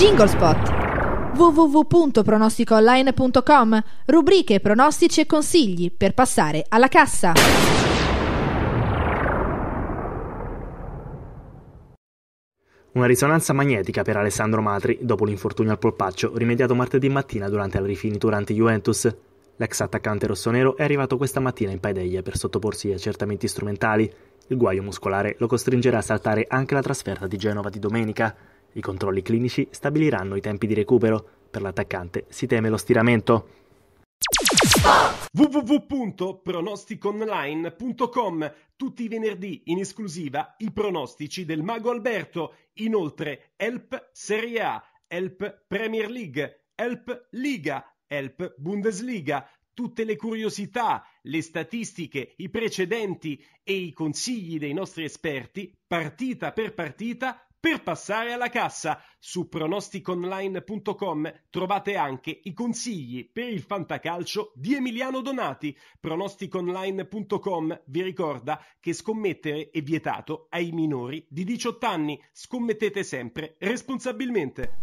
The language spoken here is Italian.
Jinglespot www.pronosticoonline.com Rubriche, pronostici e consigli per passare alla cassa. Una risonanza magnetica per Alessandro Matri dopo l'infortunio al polpaccio rimediato martedì mattina durante la rifinitura anti-Juventus. L'ex attaccante rossonero è arrivato questa mattina in Paideia per sottoporsi agli accertamenti strumentali. Il guaio muscolare lo costringerà a saltare anche la trasferta di Genova di domenica. I controlli clinici stabiliranno i tempi di recupero. Per l'attaccante si teme lo stiramento. www.pronosticonline.com Tutti i venerdì in esclusiva i pronostici del Mago Alberto. Inoltre Help Serie A, Help Premier League, Help Liga, Help Bundesliga tutte le curiosità, le statistiche, i precedenti e i consigli dei nostri esperti, partita per partita, per passare alla cassa. Su pronosticonline.com trovate anche i consigli per il fantacalcio di Emiliano Donati. Pronosticonline.com vi ricorda che scommettere è vietato ai minori di 18 anni. Scommettete sempre responsabilmente.